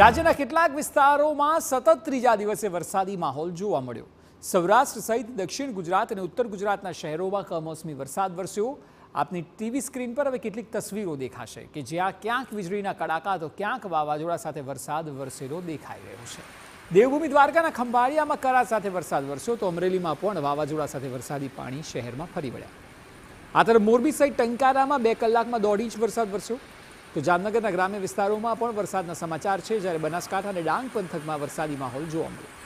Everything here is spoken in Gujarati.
રાજ્યના કેટલાક વિસ્તારોમાં સતત ત્રીજા દિવસે વરસાદી માહોલ જોવા મળ્યો સૌરાષ્ટ્ર સહિત દક્ષિણ ગુજરાત અને ઉત્તર ગુજરાતના શહેરોમાં કમોસમી વરસાદ વરસ્યો આપની ટીવી સ્ક્રીન પર હવે કેટલીક તસવીરો દેખાશે કે જ્યાં ક્યાંક વીજળીના કડાકા તો ક્યાંક વાવાઝોડા સાથે વરસાદ વરસેલો દેખાઈ રહ્યો છે દેવભૂમિ દ્વારકાના ખંભાળિયામાં કરા સાથે વરસાદ વરસ્યો તો અમરેલીમાં પણ વાવાઝોડા સાથે વરસાદી પાણી શહેરમાં ફરી વળ્યા આ તરફ મોરબી સહિત ટંકારામાં બે કલાકમાં દોઢ ઇંચ વરસાદ વરસ્યો તો જામનગરના ગ્રામ્ય વિસ્તારોમાં પણ વરસાદના સમાચાર છે જ્યારે બનાસકાંઠા અને ડાંગ પંથકમાં વરસાદી માહોલ જોવા મળ્યો